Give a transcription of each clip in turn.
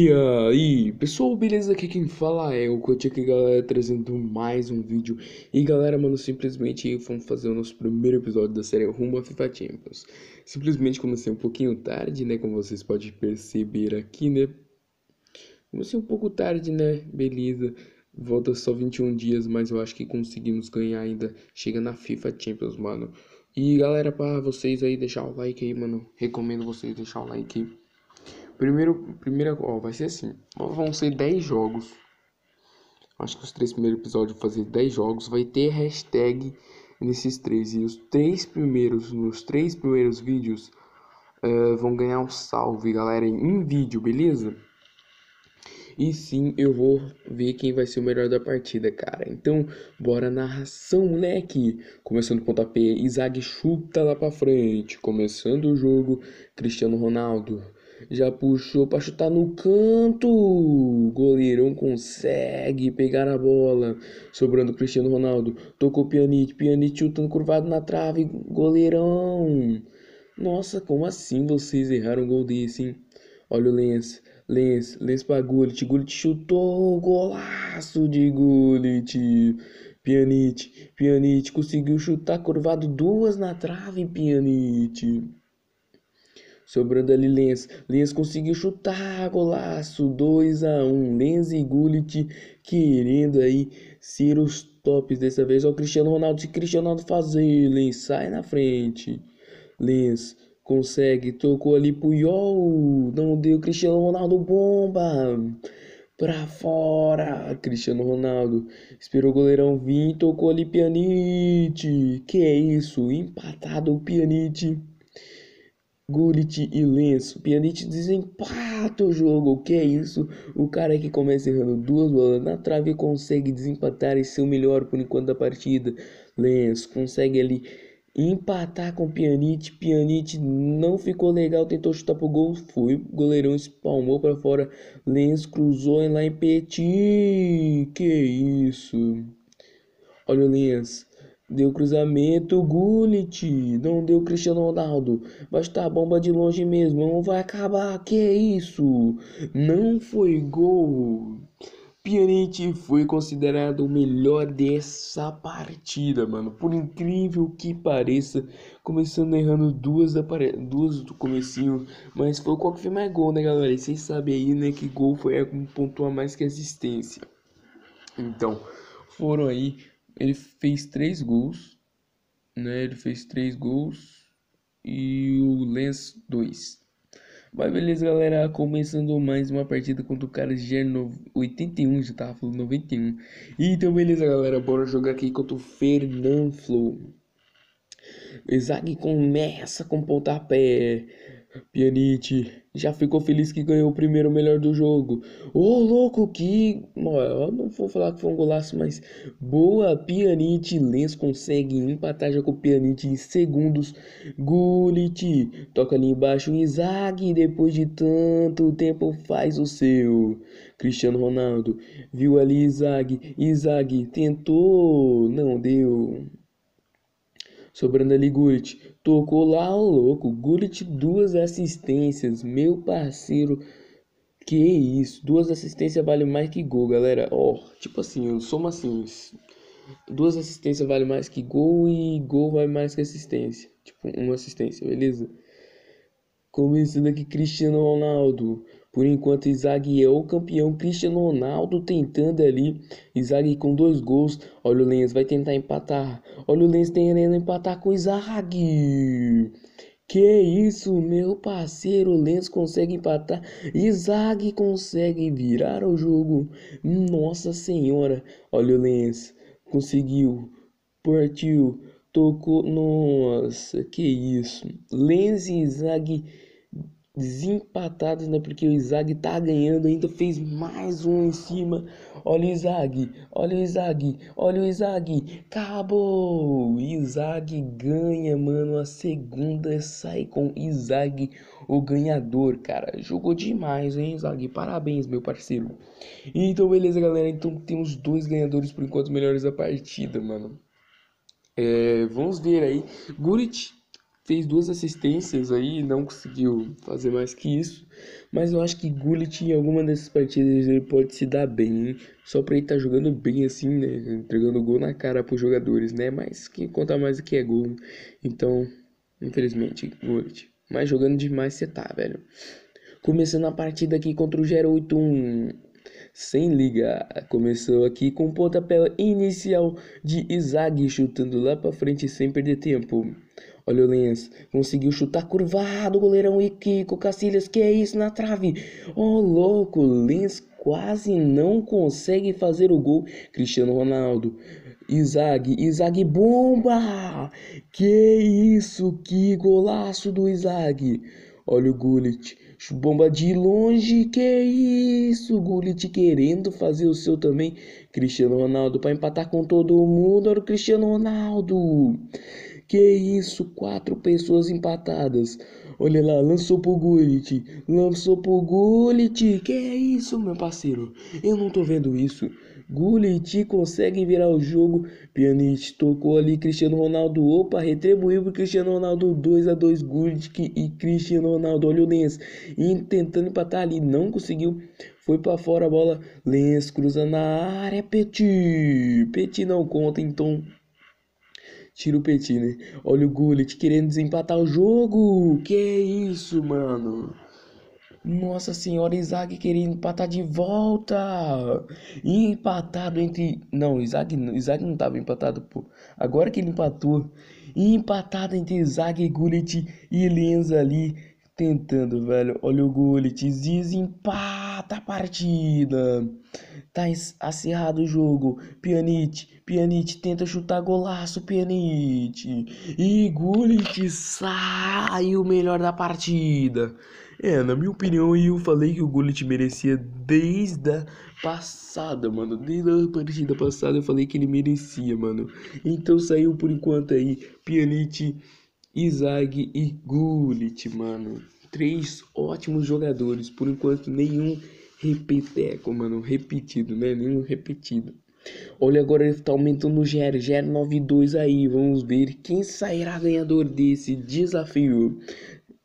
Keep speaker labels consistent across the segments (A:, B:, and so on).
A: E aí, pessoal, beleza? Aqui quem fala é o Coach aqui, galera, trazendo mais um vídeo. E galera, mano, simplesmente vamos fazer o nosso primeiro episódio da série Rumo a FIFA Champions. Simplesmente comecei um pouquinho tarde, né, como vocês podem perceber aqui, né? Comecei um pouco tarde, né? Beleza. Volta só 21 dias, mas eu acho que conseguimos ganhar ainda. Chega na FIFA Champions, mano. E galera, para vocês aí deixar o like aí, mano. Recomendo vocês deixar o like aí Primeiro, primeira, ó, vai ser assim. Vão ser 10 jogos. Acho que os três primeiros episódios vão fazer 10 jogos. Vai ter hashtag nesses três. E os três primeiros, nos três primeiros vídeos, uh, vão ganhar um salve, galera, em vídeo, beleza? E sim, eu vou ver quem vai ser o melhor da partida, cara. Então, bora narração, moleque! Começando o pontapé, Isaac chuta lá pra frente. Começando o jogo, Cristiano Ronaldo já puxou para chutar no canto. goleirão consegue pegar a bola. Sobrando Cristiano Ronaldo. Tocou Pianite. Pianite chutando curvado na trave. Goleirão. Nossa, como assim vocês erraram um gol desse, hein? Olha o Lens. Lens, Lens pra Gullit. Gullit chutou. Golaço de Gullit. Pianite. Pianite conseguiu chutar curvado duas na trave, Pianite. Sobrando ali Lens. Lens conseguiu chutar, golaço 2 a 1 Lens e Gullit querendo aí ser os tops dessa vez. Ó, Cristiano Ronaldo. Se Cristiano Ronaldo fazer, Lens sai na frente. Lens consegue, tocou ali pro Yol. Não deu. Cristiano Ronaldo bomba pra fora, Cristiano Ronaldo. Esperou o goleirão vir, tocou ali Pianite. Que é isso, empatado o Pianite. Gullit e Lenço. Pianite desempata o jogo. O que é isso? O cara que começa errando duas bolas na trave consegue desempatar e ser o melhor por enquanto da partida. Lenço consegue ali empatar com Pianite. Pianite não ficou legal, tentou chutar pro gol, foi. O goleirão espalmou para fora. Lenço cruzou lá em Petit. Que isso? Olha o Lenço Deu cruzamento, Gullit. Não deu Cristiano Ronaldo. Vai estar tá bomba de longe mesmo. Não vai acabar. Que é isso? Não foi gol. Pjanic foi considerado o melhor dessa partida, mano. Por incrível que pareça, começando errando duas, apare... duas do comecinho, mas foi qual que foi mais gol, né, galera? E vocês sabem aí, né, que gol foi um ponto a mais que assistência. Então, foram aí ele fez três gols, né? Ele fez três gols e o Lens dois. Mas beleza, galera, começando mais uma partida contra o cara de 81, já tava falando 91. Então, beleza, galera, bora jogar aqui contra o Fernanflo. Isaac começa com pontapé. Pjanic já ficou feliz que ganhou o primeiro melhor do jogo. Ô, oh, louco, que... Eu não vou falar que foi um golaço, mas... Boa, Pjanic. Lens consegue empatar já com o Pjanic em segundos. Gullit toca ali embaixo. Isaac, depois de tanto tempo, faz o seu. Cristiano Ronaldo viu ali Isaac. Isaac tentou, não deu. Sobrando ali Gullit. Tocou lá o louco. Gullit, duas assistências. Meu parceiro. Que isso. Duas assistências vale mais que gol, galera. Ó, oh, tipo assim, eu somo assim. Duas assistências vale mais que gol e gol vale mais que assistência. Tipo, uma assistência, beleza? Começando aqui Cristiano Ronaldo. Por enquanto, Isaac é o campeão. Cristiano Ronaldo tentando ali. Isaac com dois gols. Olha o Lenz, vai tentar empatar. Olha o Lenz tentando empatar com Isaac. Que isso, meu parceiro. Lenz consegue empatar. Isaac consegue virar o jogo. Nossa senhora. Olha o Lenz. Conseguiu. Partiu. Tocou. Nossa, que isso. Lenz e Isaac desempatados, né? Porque o Isaac tá ganhando, ainda fez mais um em cima. Olha o Isaac, olha o Isaac, olha o Isaac. Acabou! Isaac ganha, mano. A segunda sai com Isaac, o ganhador, cara. Jogou demais, hein, Isaac? Parabéns, meu parceiro. Então, beleza, galera. Então, temos dois ganhadores por enquanto melhores da partida, mano. É, vamos ver aí. Gurit fez duas assistências aí, não conseguiu fazer mais que isso. Mas eu acho que Gullit em alguma dessas partidas ele pode se dar bem, hein? Só pra ele estar tá jogando bem assim, né? Entregando gol na cara pros jogadores, né? Mas quem conta mais que é gol. Então, infelizmente, Gullit. Mas jogando demais você tá, velho. Começando a partida aqui contra o 081 sem liga. Começou aqui com o pontapé inicial de Izag chutando lá pra frente sem perder tempo. Olha o Lens. Conseguiu chutar curvado, goleirão e Kiko. Cacilhas, que é isso na trave? Oh, louco, Lens quase não consegue fazer o gol. Cristiano Ronaldo. Isaac, Isaac bomba! Que isso, que golaço do Isaac! Olha o Gullit, bomba de longe, que isso! Gullit querendo fazer o seu também. Cristiano Ronaldo para empatar com todo mundo. Olha o Cristiano Ronaldo! Que isso, quatro pessoas empatadas. Olha lá, lançou pro Gullit, lançou pro Gullit. Que é isso, meu parceiro? Eu não tô vendo isso. Gullit consegue virar o jogo. Pjanic tocou ali, Cristiano Ronaldo, opa, retribuiu pro Cristiano Ronaldo 2 a 2 Gullit e Cristiano Ronaldo, olha o Lens, e tentando empatar ali, não conseguiu. Foi para fora a bola, Lens cruzando na área, Petit. Petit não conta, então Tira o Petit, né? Olha o Gullit querendo desempatar o jogo. Que isso, mano? Nossa senhora, Isaac querendo empatar de volta. Empatado entre. Não, Isaac, Isaac não estava empatado, pô. Agora que ele empatou. Empatado entre Isaac, Gullit e Lenz ali tentando, velho. Olha o Gullit, Zizi empata tá a partida. Tá acirrado o jogo. Pjanic, Pjanic tenta chutar golaço, Pjanic. E Gullit sai o melhor da partida. É, na minha opinião, eu falei que o Gullit merecia desde a passada, mano. Desde a partida passada eu falei que ele merecia, mano. Então saiu por enquanto aí Pianite... Isaac e Gullit, mano. Três ótimos jogadores, por enquanto nenhum repeteco, mano, repetido, né? Nenhum repetido. Olha, agora ele tá aumentando o GR, GR 92 aí, vamos ver quem sairá ganhador desse desafio.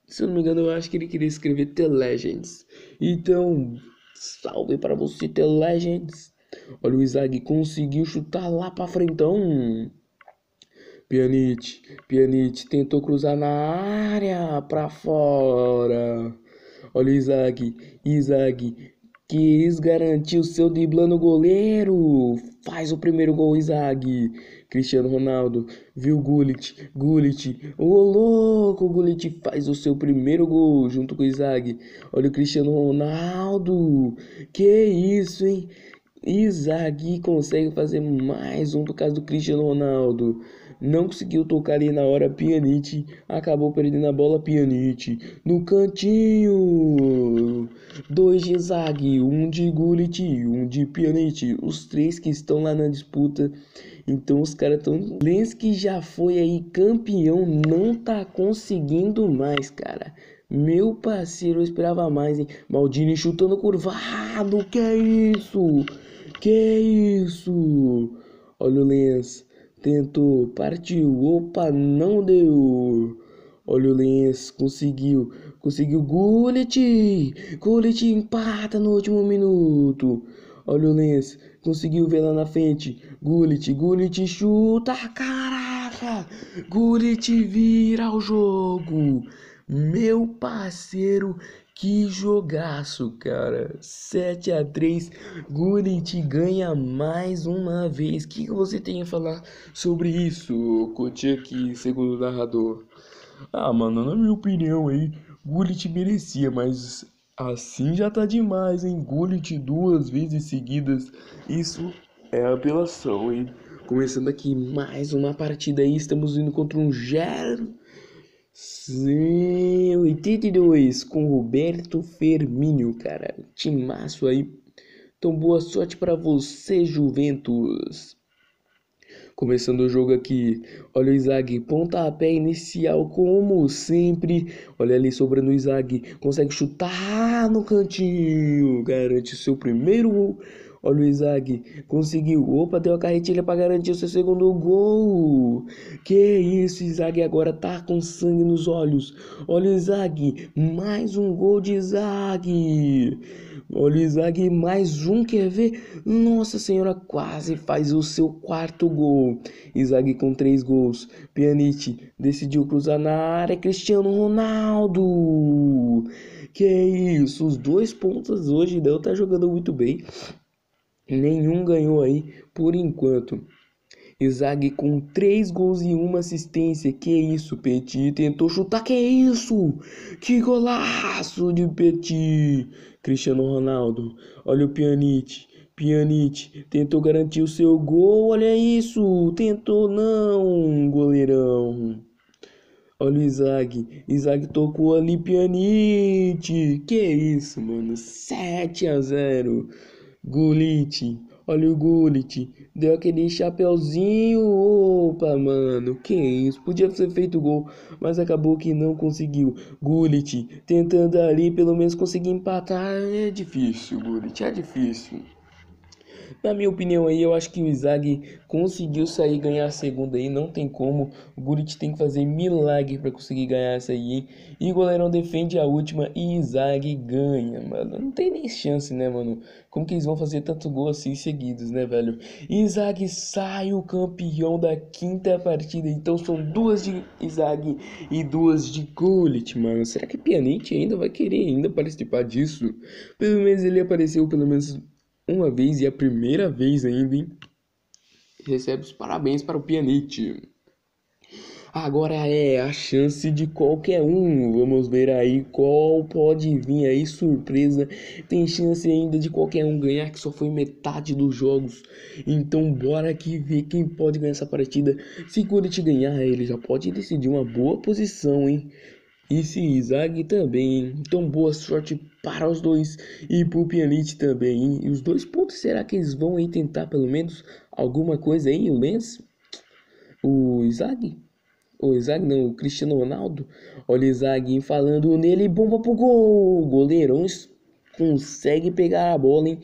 A: Se eu não me engano, eu acho que ele queria escrever The Legends. Então, salve para você, The Legends. Olha, o Isaac conseguiu chutar lá pra então Pianite, Pianite tentou cruzar na área para fora. Olha o Isaac, Isaac quis garantir o seu driblando goleiro. Faz o primeiro gol, Isaac. Cristiano Ronaldo viu Gullit, Gullit. Ô oh, louco, Gullit faz o seu primeiro gol junto com o Isaac. Olha o Cristiano Ronaldo. Que isso, hein? Isaac consegue fazer mais um por causa do Cristiano Ronaldo não conseguiu tocar ali na hora. Pianite acabou perdendo a bola. Pianite no cantinho. Dois de Zag, um de Gullit, um de Pianite. Os três que estão lá na disputa. Então os caras estão. que já foi aí campeão, não tá conseguindo mais, cara. Meu parceiro, eu esperava mais, hein? Maldini chutando curvado, ah, que é isso? Que é isso? Olha o Lens tentou, partiu, opa, não deu. Olha o Lens, conseguiu, conseguiu, Gullit, Gullit empata no último minuto. Olha o Lens, conseguiu ver lá na frente, Gullit, Gullit chuta, caraca, Gullit vira o jogo. Meu parceiro, que jogaço, cara. 7 a 3 Gullit ganha mais uma vez. O que, você tem a falar sobre isso, Kotick, segundo o narrador? Ah, mano, na minha opinião aí, Gullit merecia, mas assim já tá demais, hein? Gullit duas vezes seguidas. Isso é apelação, hein? Começando aqui mais uma partida aí, estamos indo contra um Gero 82 com Roberto Firmino, cara. Timaço aí. Então, boa sorte para você, Juventus. Começando o jogo aqui, olha o Isaac, pontapé inicial, como sempre. Olha ali sobrando o Izag, consegue chutar no cantinho, garante seu primeiro gol Olha o Isaac, conseguiu. Opa, deu a carretilha para garantir o seu segundo gol. Que isso, Isaac agora tá com sangue nos olhos. Olha o Isaac, mais um gol de Isaac. Olha o Isaac, mais um, quer ver? Nossa Senhora, quase faz o seu quarto gol. Isaac com três gols. Pjanic decidiu cruzar na área. Cristiano Ronaldo. Que isso, os dois pontos hoje não tá jogando muito bem. Nenhum ganhou aí por enquanto. Isaac com 3 gols e uma assistência. Que isso, Petit tentou chutar. Que isso? Que golaço de Petit. Cristiano Ronaldo. Olha o Pjanic. Pjanic tentou garantir o seu gol. Olha isso. Tentou não, goleirão. Olha o Isaac. Isaac tocou ali Pjanic. Que isso, mano? 7 a 0. Gulit, olha o Gulit, Deu aquele chapeuzinho, opa, mano. Que isso, podia ter feito gol, mas acabou que não conseguiu. Gulit, tentando ali pelo menos conseguir empatar, é difícil, Gulit, é difícil. Na minha opinião aí, eu acho que o Isaac conseguiu sair ganhar a segunda aí, não tem como. O Gurit tem que fazer milagre para conseguir ganhar essa aí. E o goleirão defende a última e Isaac ganha, mano. Não tem nem chance, né, mano? Como que eles vão fazer tanto gol assim seguidos, né, velho? Isaac sai o campeão da quinta partida. Então são duas de Isaac e duas de Gullit, mano. Será que Pianite ainda vai querer ainda participar disso? Pelo menos ele apareceu, pelo menos uma vez e é a primeira vez ainda, hein? Recebe os parabéns para o pianete. Agora é a chance de qualquer um. Vamos ver aí qual pode vir aí surpresa. Tem chance ainda de qualquer um ganhar, que só foi metade dos jogos. Então bora aqui ver quem pode ganhar essa partida. Se Curitiba ganhar, ele já pode decidir uma boa posição, hein? e Sinzag também. Hein? Então boa sorte para os dois e para o Pjanic também. Hein? E os dois pontos, será que eles vão aí tentar pelo menos alguma coisa aí? O Lens? O Isaac? O Isaac não, o Cristiano Ronaldo. Olha o Isaac falando nele, bomba pro gol. O goleirão consegue pegar a bola, hein?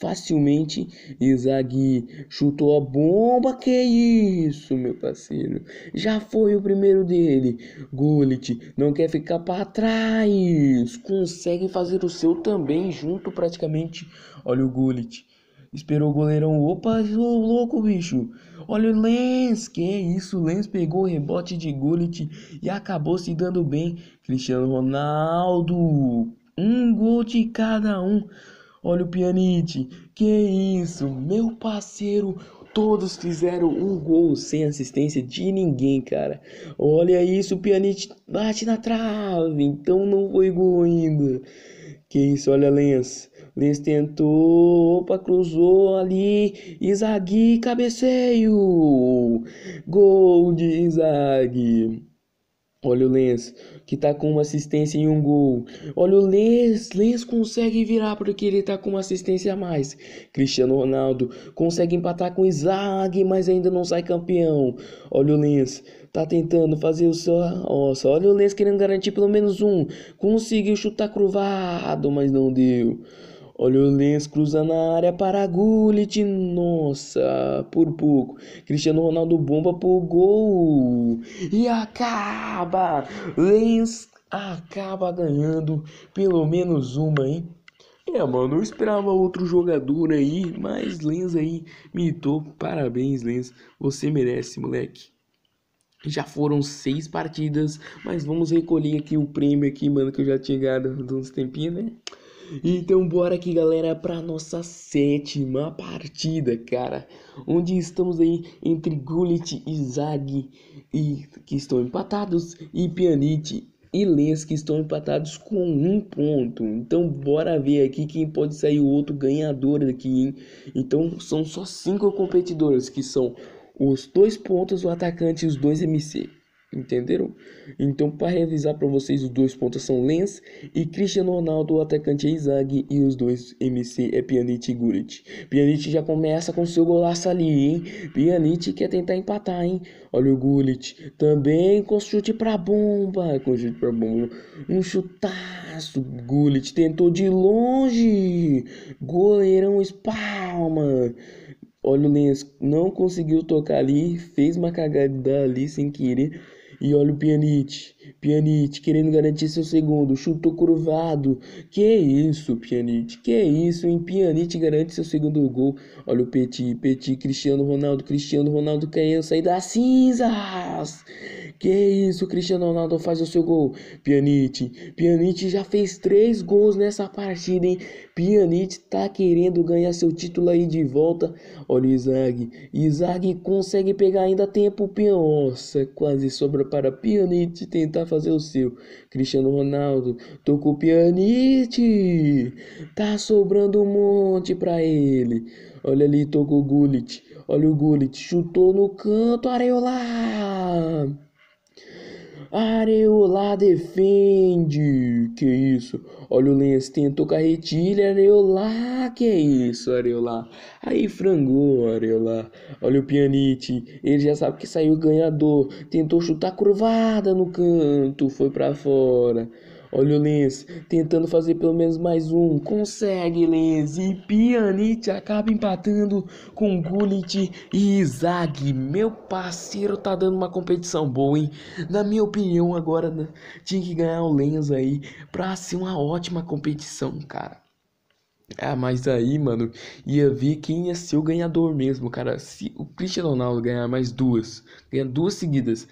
A: facilmente. Zague chutou a bomba, que isso, meu parceiro. Já foi o primeiro dele. Gullit não quer ficar para trás. Consegue fazer o seu também junto praticamente. Olha o Gullit. Esperou o goleirão. Opa, louco, bicho. Olha o Lens Que isso? Lens pegou o rebote de Gullit e acabou se dando bem. Cristiano Ronaldo. Um gol de cada um. Olha o Pianite. Que isso, meu parceiro. Todos fizeram um gol sem assistência de ninguém, cara. Olha isso, o Pianite bate na trave. Então não foi gol ainda. Que isso, olha Lenz. Lens tentou, opa, cruzou ali. Izagui, cabeceio. Gol de Izagui. Olha o Lens que tá com uma assistência e um gol. Olha o Lens, Lens consegue virar porque ele tá com uma assistência a mais. Cristiano Ronaldo consegue empatar com Isaac, mas ainda não sai campeão. Olha o Lens, tá tentando fazer o seu... Nossa, olha o Lens querendo garantir pelo menos um. Conseguiu chutar cruzado, mas não deu. Olha o Lens cruzando na área para Gullit. Nossa, por pouco. Cristiano Ronaldo bomba pro gol. E acaba. Lens acaba ganhando pelo menos uma, hein? É, mano, eu esperava outro jogador aí, mas Lens aí mitou. Parabéns, Lens. Você merece, moleque. Já foram seis partidas, mas vamos recolher aqui o prêmio aqui, mano, que eu já tinha ganhado uns tempinhos, né? Então bora aqui, galera, para nossa sétima partida, cara. Onde estamos aí entre Gullit e Zag, e, que estão empatados, e Pianite e Lens, que estão empatados com um ponto. Então bora ver aqui quem pode sair o outro ganhador aqui, hein? Então são só cinco competidores, que são os dois pontos, o atacante e os dois MC. Entenderam? Então, para revisar para vocês, os dois pontos são Lens e Cristiano Ronaldo, o atacante é Isaac e os dois MC é Pjanic e Guric. Pjanic já começa com seu golaço ali, hein? Pjanic quer tentar empatar, hein? Olha o Guric também com chute para bomba, com chute para bomba. Um chutaço, Guric tentou de longe. Goleirão espalma. Olha o Lens não conseguiu tocar ali, fez uma cagada ali sem querer. E olha o Pjanic, Pjanic querendo garantir seu segundo, chutou curvado. Que isso, Pjanic, que isso, em Pjanic garante seu segundo gol. Olha o Petit, Petit, Cristiano Ronaldo, Cristiano Ronaldo querendo sair das cinzas. Que isso, Cristiano Ronaldo faz o seu gol. Pjanic, Pjanic já fez três gols nessa partida, hein? Pjanic tá querendo ganhar seu título aí de volta. Olha o Isaac, Isaac consegue pegar ainda tempo. Nossa, quase sobra para Pjanic tentar fazer o seu. Cristiano Ronaldo tocou Pjanic. Tá sobrando um monte para ele. Olha ali, tocou Gullit. Olha o Gullit, chutou no canto, Areola! Areola defende. Que isso? Olha o lance, tentou carretilha, Areola. Que isso, Areola? Aí frangou, Areola. Olha o Pianite. Ele já sabe que saiu ganhador. Tentou chutar curvada no canto, foi para fora. Olha o Lenz tentando fazer pelo menos mais um. Consegue, Lenz E Pianite acaba empatando com Gullit e Zag. Meu parceiro tá dando uma competição boa, hein? Na minha opinião, agora né? tinha que ganhar o Lens aí pra ser uma ótima competição, cara. Ah, mas aí, mano, ia ver quem ia ser o ganhador mesmo, cara. Se o Cristiano Ronaldo ganhar mais duas, ganhar duas seguidas,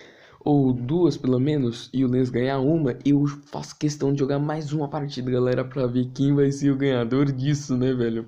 A: ou duas pelo menos, e o Lens ganhar uma, eu faço questão de jogar mais uma partida, galera, pra ver quem vai ser o ganhador disso, né, velho?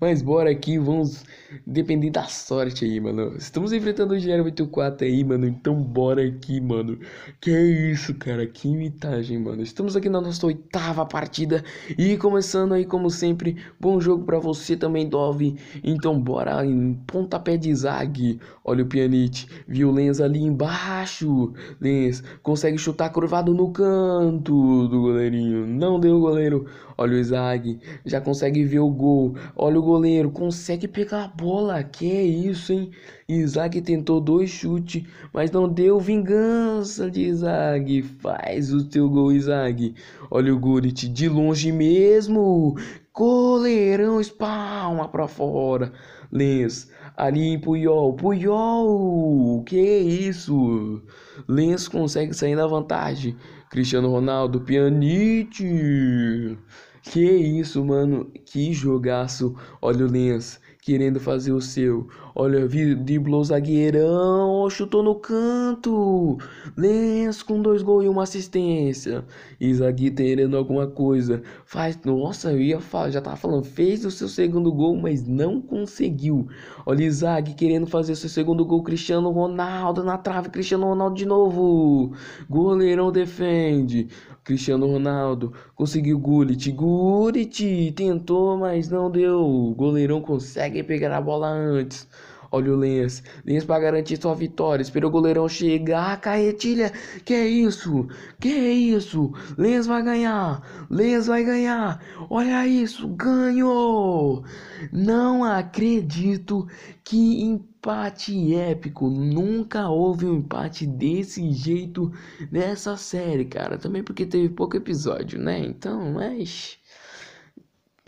A: Mas bora aqui, vamos depender da sorte aí, mano. Estamos enfrentando o Gero 84 aí, mano. Então bora aqui, mano. Que é isso, cara. Que imitagem, mano. Estamos aqui na nossa oitava partida. E começando aí, como sempre, bom jogo pra você também, Dove. Então bora em pontapé de zague. Olha o Pianite. Viu o Lenz ali embaixo. Lenz consegue chutar curvado no canto do goleirinho. Não deu goleiro. Olha o Isaac, já consegue ver o gol. Olha o goleiro, consegue pegar a bola. Que é isso, hein? Isaac tentou dois chutes, mas não deu vingança de Isaac. Faz o teu gol, Isaac. Olha o Gurit de longe mesmo. Goleirão espalma pra fora. Lens, ali em Puyol. Puyol! Que isso? Lens consegue sair na vantagem. Cristiano Ronaldo, Pianite. Que isso, mano. Que jogaço. Olha o Lens querendo fazer o seu. Olha, driblou o zagueirão. Chutou no canto. Lens com dois gols e uma assistência. E querendo alguma coisa. Faz. Nossa, eu ia falar, já tava falando. Fez o seu segundo gol, mas não conseguiu. Olha, Isaac querendo fazer o seu segundo gol. Cristiano Ronaldo na trave. Cristiano Ronaldo de novo. Goleirão defende. Cristiano Ronaldo conseguiu Gullit. Gullit tentou, mas não deu. O goleirão consegue pegar a bola antes. Olha o Lenz. Lenz para garantir sua vitória. Espera o goleirão chegar. Ah, carretilha. Que é isso? Que é isso? Lenz vai ganhar. Lenz vai ganhar. Olha isso. Ganhou. Não acredito que empate épico. Nunca houve um empate desse jeito nessa série, cara. Também porque teve pouco episódio, né? Então, mas.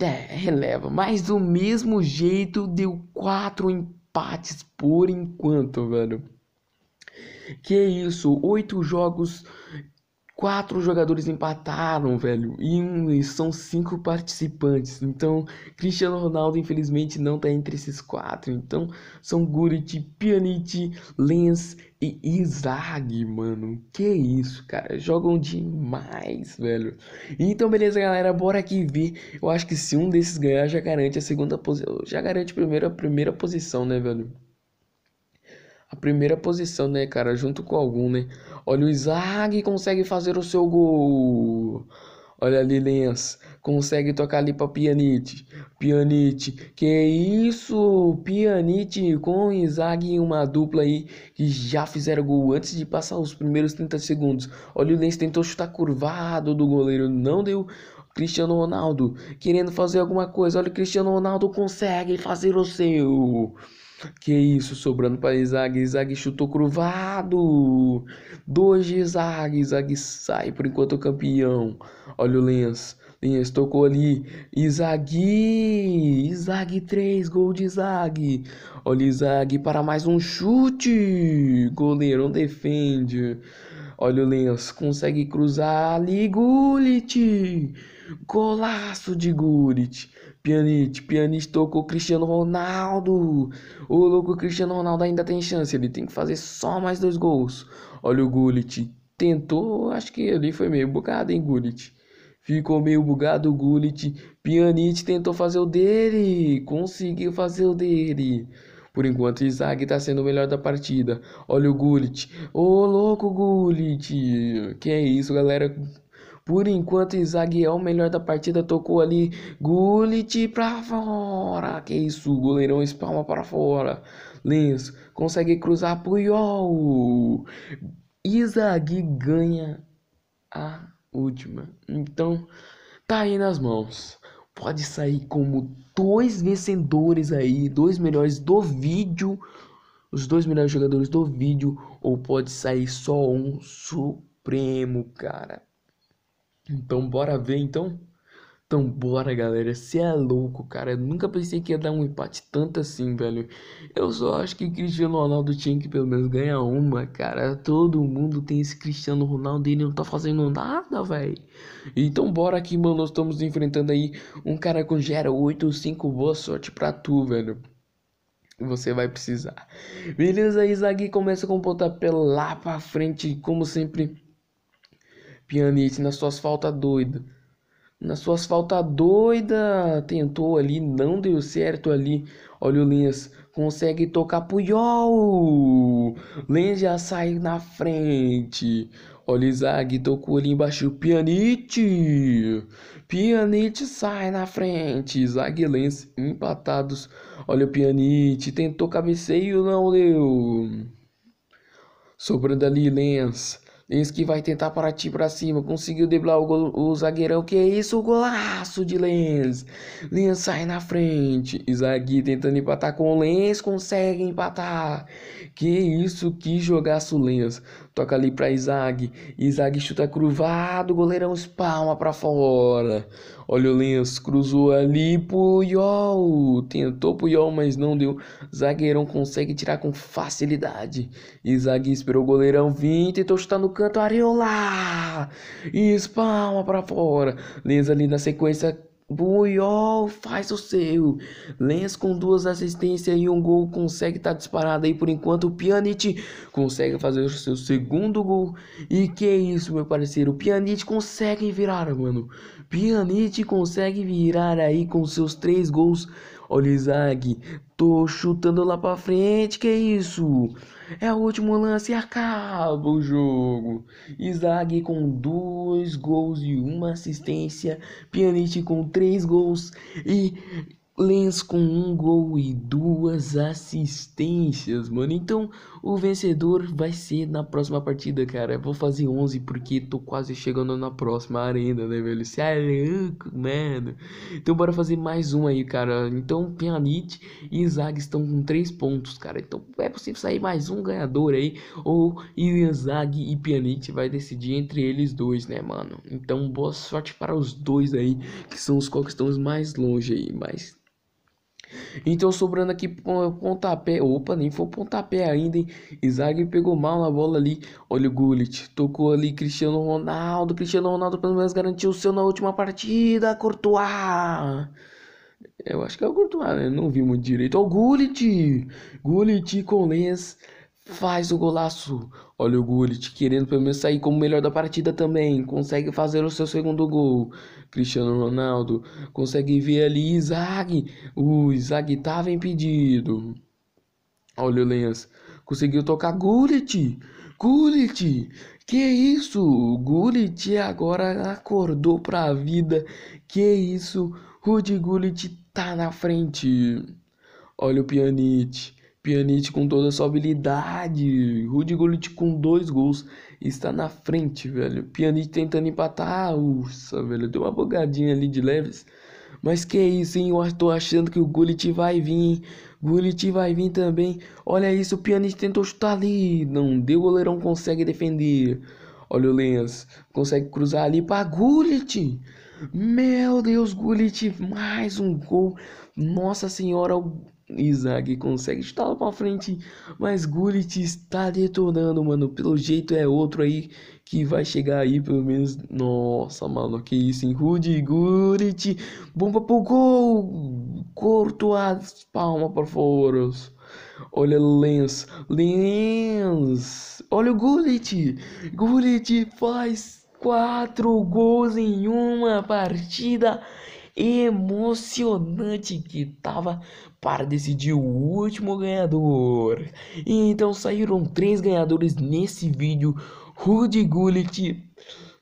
A: É, releva. Mas do mesmo jeito deu quatro empates empates por enquanto, velho. Que isso, oito jogos quatro jogadores empataram, velho. E, são cinco participantes. Então, Cristiano Ronaldo, infelizmente, não tá entre esses quatro. Então, são Gullit, Pjanic, Lenz e Isaac, mano. Que isso, cara. Jogam demais, velho. Então, beleza, galera. Bora aqui ver. Eu acho que se um desses ganhar, já garante a segunda posição. Já garante primeiro a primeira posição, né, velho? a primeira posição, né, cara? Junto com algum, né? Olha o Isaac consegue fazer o seu gol. Olha ali Lens. consegue tocar ali para Pianite. Pianite, que isso? Pianite com Isaac em uma dupla aí que já fizeram gol antes de passar os primeiros 30 segundos. Olha o Lens tentou chutar curvado do goleiro, não deu. Cristiano Ronaldo querendo fazer alguma coisa. Olha o Cristiano Ronaldo consegue fazer o seu. Que isso, sobrando para Isaac. Isaac chutou cruzado. Dois de Isaac. Isaac sai por enquanto campeão. Olha o Lens. Lens tocou ali. Isaac. Isaac 3. Gol de Isaac. Olha Isaac para mais um chute. não defende. Olha o Lens. consegue cruzar ali, Gullit! Golaço de Gullit! Pianite, Pianite tocou Cristiano Ronaldo. O louco Cristiano Ronaldo ainda tem chance, ele tem que fazer só mais dois gols. Olha o Gullit, tentou, acho que ali foi meio bugado, hein, Gullit. Ficou meio bugado o Gullit. Pianite tentou fazer o dele, conseguiu fazer o dele. Por enquanto, Isaac tá sendo o melhor da partida. Olha o Gullit. Ô, louco Gullit. Que é isso, galera. Por enquanto, Izagui é o melhor da partida. Tocou ali Gullit pra fora. Que isso, goleirão espalma para fora. Lenço consegue cruzar Puyol. Izagui ganha a última. Então, tá aí nas mãos. Pode sair como dois vencedores aí, dois melhores do vídeo, os dois melhores jogadores do vídeo, ou pode sair só um supremo, cara. Então bora ver então. Então bora galera, você é louco, cara. Eu nunca pensei que ia dar um empate tanto assim, velho. Eu só acho que Cristiano Ronaldo tinha que pelo menos ganhar uma, cara. Todo mundo tem esse Cristiano Ronaldo e ele não tá fazendo nada, velho. Então bora aqui, mano. Nós estamos enfrentando aí um cara com gera 85. Boa sorte pra tu, velho você vai precisar. Beleza, Isaac começa com o pontapé lá pra frente, como sempre, Pianite na sua falta doida. Na sua falta doida, tentou ali, não deu certo ali. Olha o Lins consegue tocar Puyol. Lens já sai na frente. Olha o Zag, tocou ali embaixo. Pianite! Pianite sai na frente. Zag e empatados. Olha o Pianite, tentou cabeceio, não deu. Sobrando ali Lens Eis que vai tentar partir para cima. Conseguiu deblar o, o, zagueirão. Que isso? O golaço de Lenz. Lenz sai na frente. Isagui tentando empatar com o Lenz. Consegue empatar. Que isso? Que jogaço Lenz. Toca ali para Isag. Isag chuta cruvado. Goleirão espalma para fora. Olha o Lens, cruzou ali pro Tentou pro mas não deu. Zagueirão consegue tirar com facilidade. E Zagueiro esperou o goleirão vir, tentou chutar tá no canto, Areola! E espalma pra fora. Lens ali na sequência Buiol faz o seu. Lens com duas assistências e um gol consegue estar tá disparado aí por enquanto. O Pjanic consegue fazer o seu segundo gol. E que isso, meu parceiro. O Pjanic consegue virar, mano. Pjanic consegue virar aí com seus três gols Olha o Isaac. Tô chutando lá pra frente. Que isso? É o último lance e acaba o jogo. Isaac com dois gols e uma assistência. Pjanic com três gols e Lenz com um gol e duas assistências, mano. Então, o vencedor vai ser na próxima partida, cara. Vou fazer 11 porque tô quase chegando na próxima arena, né, velho? Você é louco, mano. Então bora fazer mais um aí, cara. Então Pianit e Zag estão com 3 pontos, cara. Então é possível sair mais um ganhador aí. Ou Zag e Pianit vai decidir entre eles dois, né, mano? Então boa sorte para os dois aí, que são os qual que estão mais longe aí. Mas então sobrando aqui pontapé. Opa, nem foi pontapé ainda, hein? Isaac pegou mal na bola ali. Olha o Gullit. Tocou ali Cristiano Ronaldo. Cristiano Ronaldo pelo menos garantiu o seu na última partida. Courtois. Eu acho que é o Courtois, né? Não vi muito direito. Ó, o Gullit. Gullit com Lens. Faz o golaço. Olha o Gullit querendo pelo menos sair como melhor da partida também. Consegue fazer o seu segundo gol. Cristiano Ronaldo consegue ver ali Isaac. O Isaac estava impedido. Olha o Lens. Conseguiu tocar Gullit. Gullit. Que isso? Gullit agora acordou para a vida. Que isso? Rudy Gullit tá na frente. Olha o Pjanic Pjanic com toda a sua habilidade. Rudy Gullit com dois gols. Está na frente, velho. Pjanic tentando empatar. Ursa, velho. Deu uma bugadinha ali de leves. Mas que isso, hein? Eu tô achando que o Gullit vai vir. Gullit vai vir também. Olha isso, o Pjanic tentou chutar ali. Não deu, o goleirão consegue defender. Olha o Lens Consegue cruzar ali para Gullit. Meu Deus, Gullit. Mais um gol. Nossa senhora, o Isaac consegue estar pra frente, mas Gullit está detonando, mano. Pelo jeito é outro aí que vai chegar aí, pelo menos. Nossa, mano, que isso, hein? Rudy Gullit, bomba pro gol! Corto as palmas, por favor. Olha Lens, Lens, olha o Gullit, Gullit faz quatro gols em uma partida emocionante que tava para decidir o último ganhador. E então saíram três ganhadores nesse vídeo: Rudy Gullit.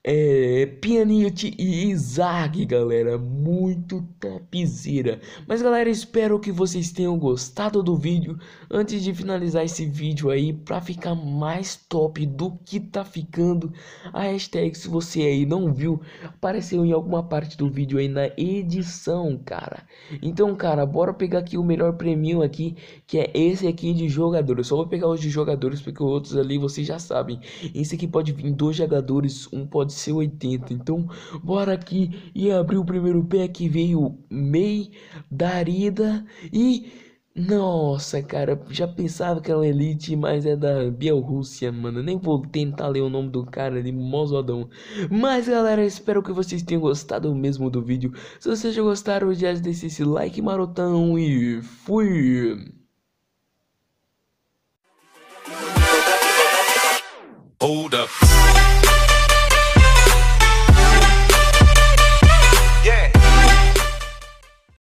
A: É, Pianite e Isaac, galera, muito topzera. Mas galera, espero que vocês tenham gostado do vídeo. Antes de finalizar esse vídeo aí, pra ficar mais top do que tá ficando, a hashtag, se você aí não viu, apareceu em alguma parte do vídeo aí na edição, cara. Então, cara, bora pegar aqui o melhor prêmio aqui, que é esse aqui de jogadores. Só vou pegar os de jogadores, porque os outros ali vocês já sabem. Esse aqui pode vir dois jogadores, um pode pode ser 80. Então, bora aqui e abrir o primeiro pack. Veio Mei, Darida e. Nossa, cara, já pensava que ela é elite, mas é da Bielorrússia, mano. Nem vou tentar ler o nome do cara de mozodão. Mas, galera, espero que vocês tenham gostado mesmo do vídeo. Se vocês já gostaram, já deixe esse like marotão e fui! Hold up.